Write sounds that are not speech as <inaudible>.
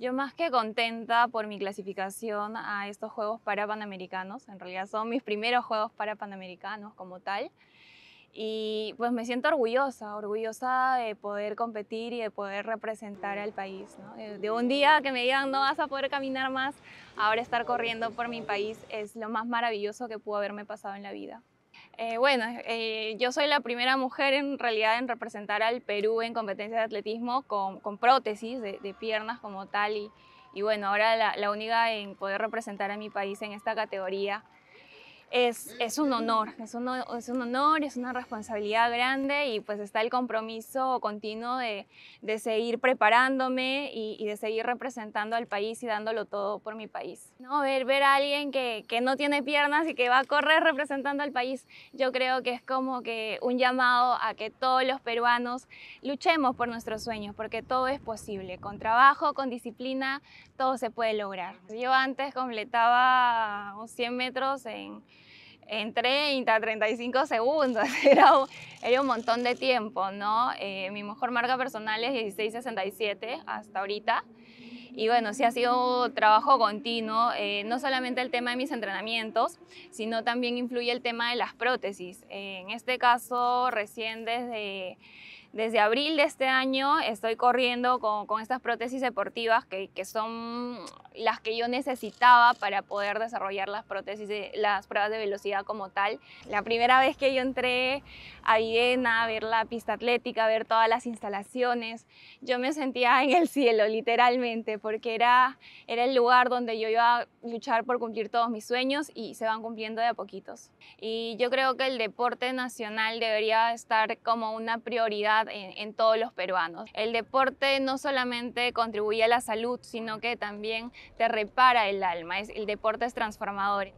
Yo más que contenta por mi clasificación a estos Juegos para Panamericanos. En realidad son mis primeros Juegos para Panamericanos como tal. Y pues me siento orgullosa, orgullosa de poder competir y de poder representar al país. Eh, de un día que me digan no vas a poder caminar más, ahora estar corriendo por mi país es lo más maravilloso que pudo haberme pasado en la vida. Eh, bueno, eh, yo soy la primera mujer en realidad en representar al Perú en competencias de atletismo con, prótesis de, piernas como tal y, bueno, ahora la, única en poder representar a mi país en esta categoría es, es, un honor, es un, es un, honor, es una responsabilidad grande y pues está el compromiso continuo de, de seguir preparándome y, de seguir representando al país y dándolo todo por mi país. ¿No? Ver, ver a alguien que, que, no tiene piernas y que va a correr representando al país, yo creo que es como que un llamado a que todos los peruanos luchemos por nuestros sueños, porque todo es posible, con trabajo, con disciplina, todo se puede lograr. Yo antes completaba 100 metros en en 30, 35 segundos, <laughs> era un, era un montón de tiempo, ¿no? Eh, mi mejor marca personal es 1667 hasta ahorita. Y bueno, sí ha sido trabajo continuo, eh, no solamente el tema de mis entrenamientos, sino también influye el tema de las prótesis. Eh, en este caso, recién desde desde abril de este año estoy corriendo con, estas prótesis deportivas que, son las que yo necesitaba para poder desarrollar las prótesis, de, las pruebas de velocidad como tal. La primera vez que yo entré a Viena a ver la pista atlética, a ver todas las instalaciones, yo me sentía en el cielo, literalmente, porque era, era el lugar donde yo iba a luchar por cumplir todos mis sueños y se van cumpliendo de a poquitos. Y yo creo que el deporte nacional debería estar como una prioridad en, todos los peruanos. El deporte no solamente contribuye a la salud, sino que también te repara el alma. el deporte es transformador.